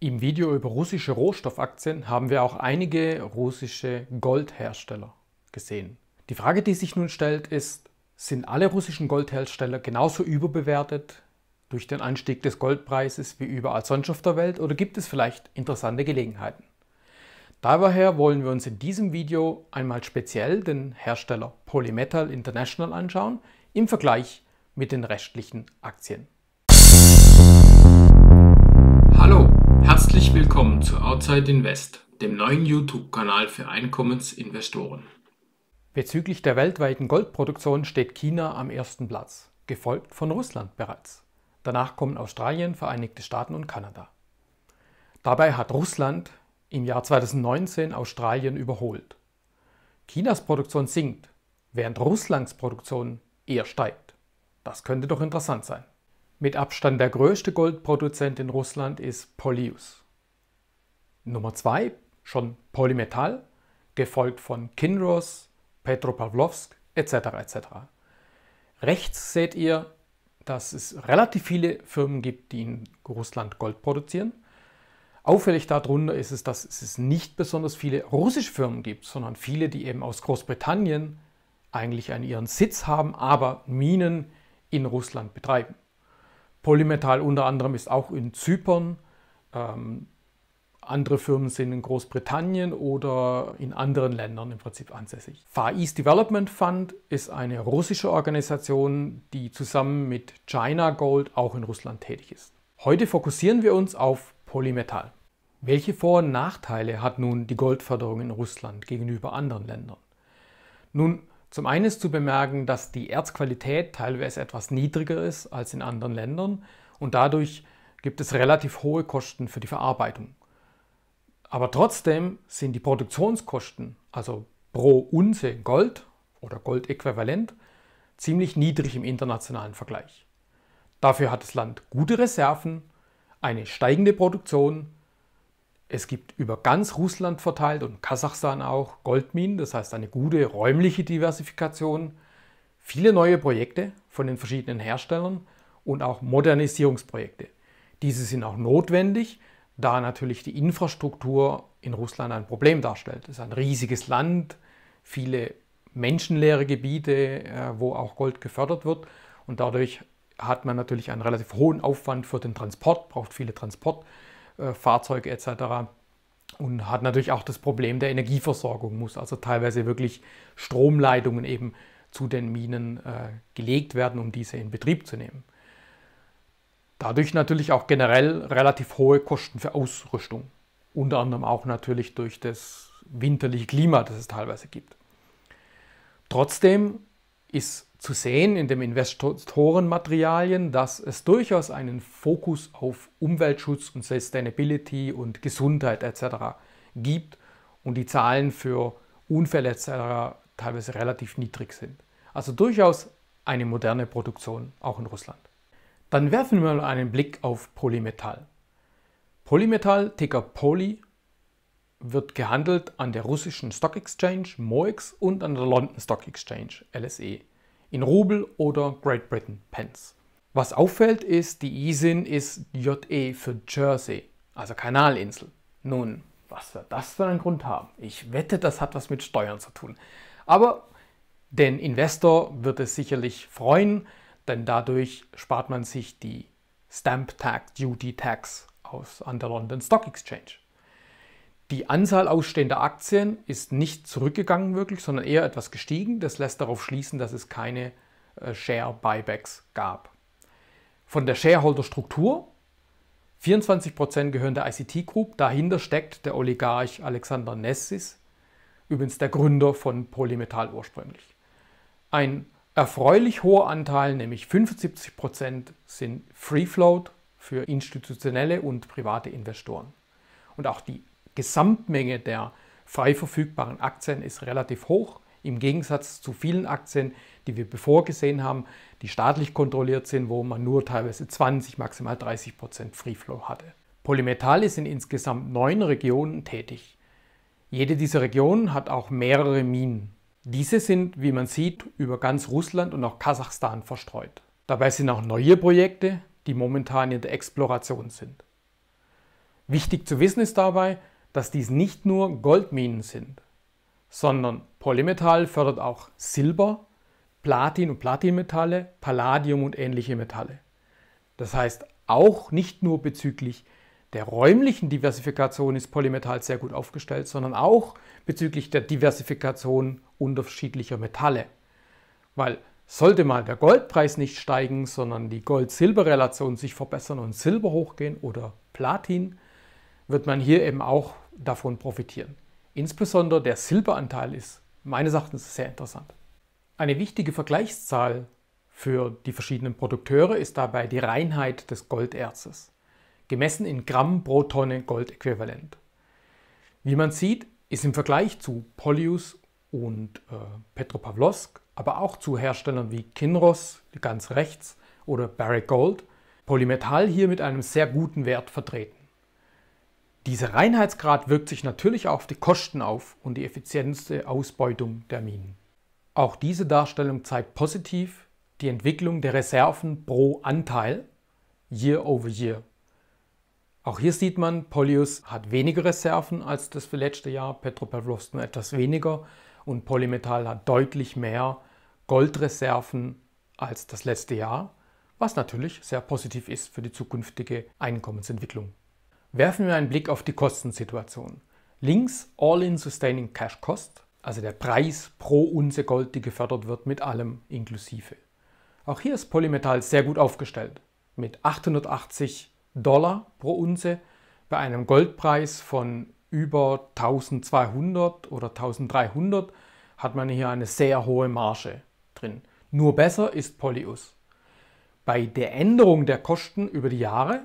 Im Video über russische Rohstoffaktien haben wir auch einige russische Goldhersteller gesehen. Die Frage, die sich nun stellt, ist, sind alle russischen Goldhersteller genauso überbewertet durch den Anstieg des Goldpreises wie überall sonst auf der Welt oder gibt es vielleicht interessante Gelegenheiten? Daher wollen wir uns in diesem Video einmal speziell den Hersteller Polymetal International anschauen im Vergleich mit den restlichen Aktien. Herzlich willkommen zu Outside Invest, dem neuen YouTube-Kanal für Einkommensinvestoren. Bezüglich der weltweiten Goldproduktion steht China am ersten Platz, gefolgt von Russland bereits. Danach kommen Australien, Vereinigte Staaten und Kanada. Dabei hat Russland im Jahr 2019 Australien überholt. Chinas Produktion sinkt, während Russlands Produktion eher steigt. Das könnte doch interessant sein. Mit Abstand der größte Goldproduzent in Russland ist Polyus. Nummer zwei schon Polymetall, gefolgt von Kinross, Petropavlovsk etc. etc. Rechts seht ihr, dass es relativ viele Firmen gibt, die in Russland Gold produzieren. Auffällig darunter ist es, dass es nicht besonders viele russische Firmen gibt, sondern viele, die eben aus Großbritannien eigentlich einen ihren Sitz haben, aber Minen in Russland betreiben. Polymetall unter anderem ist auch in Zypern. Ähm, andere Firmen sind in Großbritannien oder in anderen Ländern im Prinzip ansässig. Far East Development Fund ist eine russische Organisation, die zusammen mit China Gold auch in Russland tätig ist. Heute fokussieren wir uns auf Polymetall. Welche Vor- und Nachteile hat nun die Goldförderung in Russland gegenüber anderen Ländern? Nun, zum einen ist zu bemerken, dass die Erzqualität teilweise etwas niedriger ist als in anderen Ländern und dadurch gibt es relativ hohe Kosten für die Verarbeitung. Aber trotzdem sind die Produktionskosten, also pro Unze Gold oder Goldäquivalent, ziemlich niedrig im internationalen Vergleich. Dafür hat das Land gute Reserven, eine steigende Produktion es gibt über ganz Russland verteilt und Kasachstan auch Goldminen, das heißt eine gute räumliche Diversifikation, viele neue Projekte von den verschiedenen Herstellern und auch Modernisierungsprojekte. Diese sind auch notwendig, da natürlich die Infrastruktur in Russland ein Problem darstellt. Es ist ein riesiges Land, viele menschenleere Gebiete, äh, wo auch Gold gefördert wird und dadurch hat man natürlich einen relativ hohen Aufwand für den Transport, braucht viele Transport äh, Fahrzeuge etc. Und hat natürlich auch das Problem der Energieversorgung, muss also teilweise wirklich Stromleitungen eben zu den Minen äh, gelegt werden, um diese in Betrieb zu nehmen. Dadurch natürlich auch generell relativ hohe Kosten für Ausrüstung. Unter anderem auch natürlich durch das winterliche Klima, das es teilweise gibt. Trotzdem ist zu sehen in dem Investorenmaterialien, dass es durchaus einen Fokus auf Umweltschutz und Sustainability und Gesundheit etc. gibt und die Zahlen für Unfälle etc. teilweise relativ niedrig sind. Also durchaus eine moderne Produktion auch in Russland. Dann werfen wir mal einen Blick auf Polymetall. Polymetall, Ticker Poly, wird gehandelt an der russischen Stock Exchange MOEX und an der London Stock Exchange LSE in Rubel oder Great Britain Pence. Was auffällt ist, die ISIN ist JE für Jersey, also Kanalinsel. Nun, was wird das für einen Grund haben? Ich wette, das hat was mit Steuern zu tun. Aber den Investor wird es sicherlich freuen, denn dadurch spart man sich die Stamp Tax, Duty Tax aus, an der London Stock Exchange. Die Anzahl ausstehender Aktien ist nicht zurückgegangen wirklich, sondern eher etwas gestiegen. Das lässt darauf schließen, dass es keine äh, Share-Buybacks gab. Von der Shareholder-Struktur 24% gehören der ICT Group, dahinter steckt der Oligarch Alexander Nessis, übrigens der Gründer von Polymetall ursprünglich. Ein erfreulich hoher Anteil, nämlich 75%, sind Free Float für institutionelle und private Investoren. Und auch die Gesamtmenge der frei verfügbaren Aktien ist relativ hoch, im Gegensatz zu vielen Aktien, die wir bevor gesehen haben, die staatlich kontrolliert sind, wo man nur teilweise 20, maximal 30 Prozent Freeflow hatte. Polymetal ist in insgesamt neun Regionen tätig. Jede dieser Regionen hat auch mehrere Minen. Diese sind, wie man sieht, über ganz Russland und auch Kasachstan verstreut. Dabei sind auch neue Projekte, die momentan in der Exploration sind. Wichtig zu wissen ist dabei, dass dies nicht nur Goldminen sind, sondern Polymetall fördert auch Silber, Platin und Platinmetalle, Palladium und ähnliche Metalle. Das heißt, auch nicht nur bezüglich der räumlichen Diversifikation ist Polymetall sehr gut aufgestellt, sondern auch bezüglich der Diversifikation unterschiedlicher Metalle. Weil sollte mal der Goldpreis nicht steigen, sondern die Gold-Silber-Relation sich verbessern und Silber hochgehen oder Platin, wird man hier eben auch davon profitieren. Insbesondere der Silberanteil ist meines Erachtens sehr interessant. Eine wichtige Vergleichszahl für die verschiedenen Produkteure ist dabei die Reinheit des Golderzes, gemessen in Gramm pro Tonne Goldäquivalent. Wie man sieht, ist im Vergleich zu Polius und äh, Petropavlovsk, aber auch zu Herstellern wie Kinross ganz rechts oder Barrick Gold, Polymetall hier mit einem sehr guten Wert vertreten. Dieser Reinheitsgrad wirkt sich natürlich auch auf die Kosten auf und die effizienteste Ausbeutung der Minen. Auch diese Darstellung zeigt positiv die Entwicklung der Reserven pro Anteil year over year. Auch hier sieht man, Polyus hat weniger Reserven als das letzte Jahr, Petropavlovsk nur etwas weniger und Polymetall hat deutlich mehr Goldreserven als das letzte Jahr, was natürlich sehr positiv ist für die zukünftige Einkommensentwicklung. Werfen wir einen Blick auf die Kostensituation. Links All-in Sustaining Cash Cost, also der Preis pro Unze Gold, die gefördert wird, mit allem inklusive. Auch hier ist Polymetall sehr gut aufgestellt. Mit 880 Dollar pro Unze bei einem Goldpreis von über 1200 oder 1300 hat man hier eine sehr hohe Marge drin. Nur besser ist Polyus. Bei der Änderung der Kosten über die Jahre,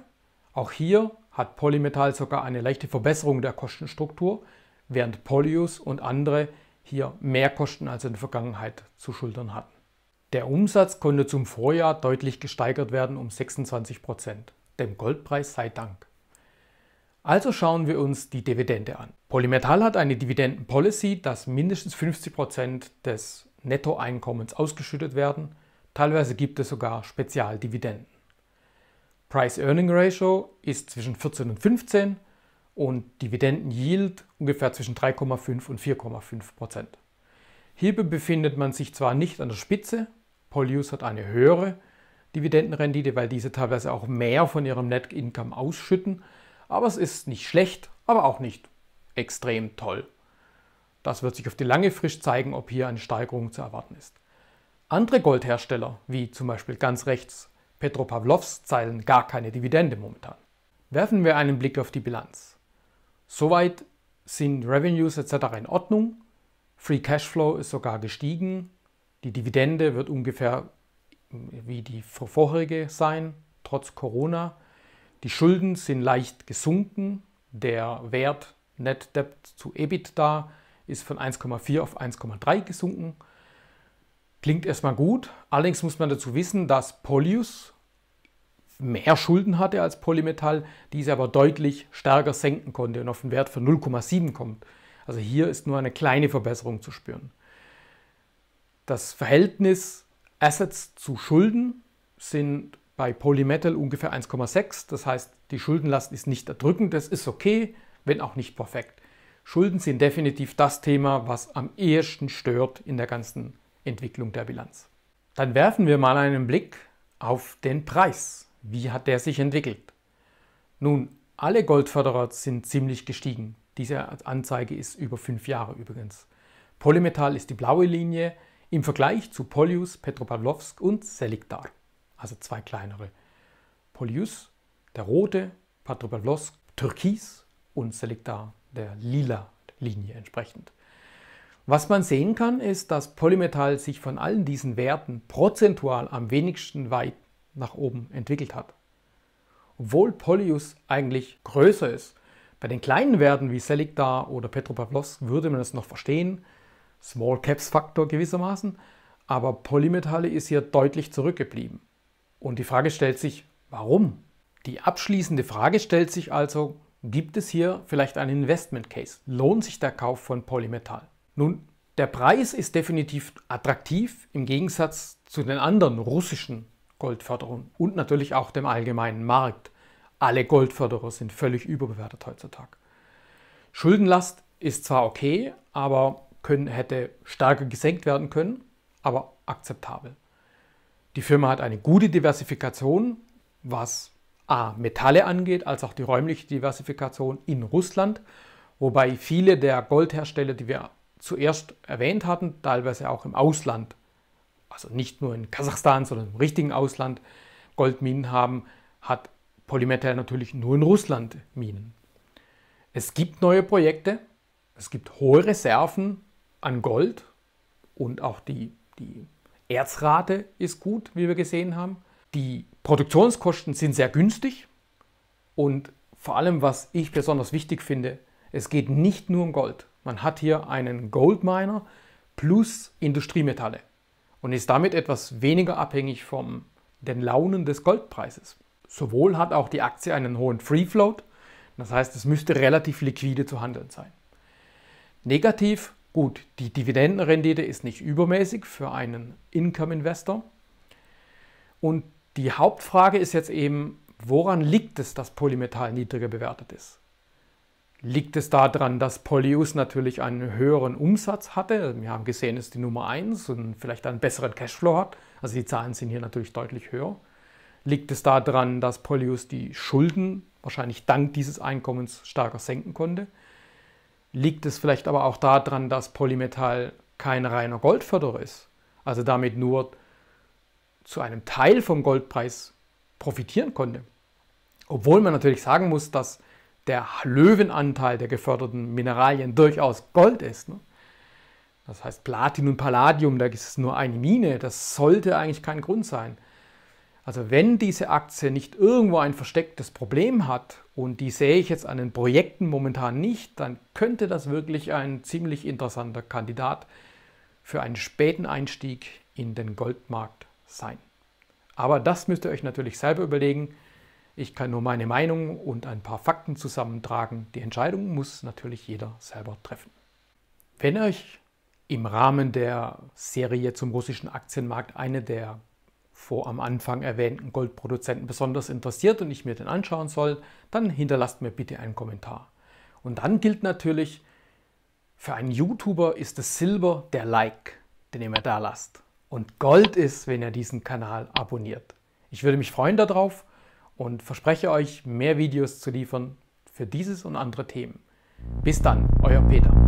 auch hier hat Polymetall sogar eine leichte Verbesserung der Kostenstruktur, während Polyus und andere hier mehr Kosten als in der Vergangenheit zu schultern hatten. Der Umsatz konnte zum Vorjahr deutlich gesteigert werden um 26 Prozent, dem Goldpreis sei Dank. Also schauen wir uns die Dividende an. Polymetall hat eine Dividendenpolicy, dass mindestens 50% Prozent des Nettoeinkommens ausgeschüttet werden. Teilweise gibt es sogar Spezialdividenden. Price-Earning-Ratio ist zwischen 14 und 15 und Dividenden-Yield ungefähr zwischen 3,5 und 4,5 Prozent. Hierbei befindet man sich zwar nicht an der Spitze, Polyus hat eine höhere Dividendenrendite, weil diese teilweise auch mehr von ihrem Net Income ausschütten, aber es ist nicht schlecht, aber auch nicht extrem toll. Das wird sich auf die lange Frist zeigen, ob hier eine Steigerung zu erwarten ist. Andere Goldhersteller, wie zum Beispiel ganz rechts Petropavlovs Zeilen gar keine Dividende momentan. Werfen wir einen Blick auf die Bilanz. Soweit sind Revenues etc. in Ordnung, Free Cashflow ist sogar gestiegen, die Dividende wird ungefähr äh, wie die vorherige sein, trotz Corona. Die Schulden sind leicht gesunken, der Wert Net Debt zu EBITDA ist von 1,4 auf 1,3 gesunken. Klingt erstmal gut, allerdings muss man dazu wissen, dass Polius mehr Schulden hatte als Polymetall, diese aber deutlich stärker senken konnte und auf einen Wert von 0,7 kommt. Also hier ist nur eine kleine Verbesserung zu spüren. Das Verhältnis Assets zu Schulden sind bei Polymetal ungefähr 1,6. Das heißt, die Schuldenlast ist nicht erdrückend. Das ist okay, wenn auch nicht perfekt. Schulden sind definitiv das Thema, was am ehesten stört in der ganzen Entwicklung der Bilanz. Dann werfen wir mal einen Blick auf den Preis. Wie hat der sich entwickelt? Nun, alle Goldförderer sind ziemlich gestiegen. Diese Anzeige ist über fünf Jahre übrigens. Polymetal ist die blaue Linie im Vergleich zu Polyus, Petropavlovsk und Selikdar, also zwei kleinere. Polyus, der rote, Petropavlovsk, türkis und Selikdar, der lila Linie entsprechend. Was man sehen kann, ist, dass Polymetall sich von allen diesen Werten prozentual am wenigsten weit nach oben entwickelt hat. Obwohl Polyus eigentlich größer ist. Bei den kleinen Werten wie Seligda oder Petropavlovsk würde man es noch verstehen, Small Caps Faktor gewissermaßen, aber Polymetalle ist hier deutlich zurückgeblieben. Und die Frage stellt sich, warum? Die abschließende Frage stellt sich also, gibt es hier vielleicht einen Investment Case? Lohnt sich der Kauf von Polymetall? Nun, der Preis ist definitiv attraktiv im Gegensatz zu den anderen russischen Goldförderung und natürlich auch dem allgemeinen Markt. Alle Goldförderer sind völlig überbewertet heutzutage. Schuldenlast ist zwar okay, aber können, hätte stärker gesenkt werden können, aber akzeptabel. Die Firma hat eine gute Diversifikation, was A, Metalle angeht, als auch die räumliche Diversifikation in Russland, wobei viele der Goldhersteller, die wir zuerst erwähnt hatten, teilweise auch im Ausland also nicht nur in Kasachstan, sondern im richtigen Ausland Goldminen haben, hat Polymetal natürlich nur in Russland Minen. Es gibt neue Projekte, es gibt hohe Reserven an Gold und auch die, die Erzrate ist gut, wie wir gesehen haben. Die Produktionskosten sind sehr günstig und vor allem, was ich besonders wichtig finde, es geht nicht nur um Gold. Man hat hier einen Goldminer plus Industriemetalle und ist damit etwas weniger abhängig von den Launen des Goldpreises. Sowohl hat auch die Aktie einen hohen Free Float, das heißt, es müsste relativ liquide zu handeln sein. Negativ, gut, die Dividendenrendite ist nicht übermäßig für einen Income-Investor. Und die Hauptfrage ist jetzt eben, woran liegt es, dass Polymetall niedriger bewertet ist? Liegt es daran, dass Polyus natürlich einen höheren Umsatz hatte? Wir haben gesehen, es ist die Nummer 1 und vielleicht einen besseren Cashflow hat. Also die Zahlen sind hier natürlich deutlich höher. Liegt es daran, dass Polyus die Schulden wahrscheinlich dank dieses Einkommens stärker senken konnte? Liegt es vielleicht aber auch daran, dass Polymetall kein reiner Goldförderer ist, also damit nur zu einem Teil vom Goldpreis profitieren konnte? Obwohl man natürlich sagen muss, dass der Löwenanteil der geförderten Mineralien durchaus Gold ist. Ne? Das heißt Platin und Palladium, da ist es nur eine Mine, das sollte eigentlich kein Grund sein. Also wenn diese Aktie nicht irgendwo ein verstecktes Problem hat und die sehe ich jetzt an den Projekten momentan nicht, dann könnte das wirklich ein ziemlich interessanter Kandidat für einen späten Einstieg in den Goldmarkt sein. Aber das müsst ihr euch natürlich selber überlegen. Ich kann nur meine Meinung und ein paar Fakten zusammentragen. Die Entscheidung muss natürlich jeder selber treffen. Wenn euch im Rahmen der Serie zum russischen Aktienmarkt eine der vor am Anfang erwähnten Goldproduzenten besonders interessiert und ich mir den anschauen soll, dann hinterlasst mir bitte einen Kommentar. Und dann gilt natürlich, für einen YouTuber ist das Silber der Like, den ihr mir da lasst. Und Gold ist, wenn ihr diesen Kanal abonniert. Ich würde mich freuen darauf und verspreche euch, mehr Videos zu liefern für dieses und andere Themen. Bis dann, euer Peter.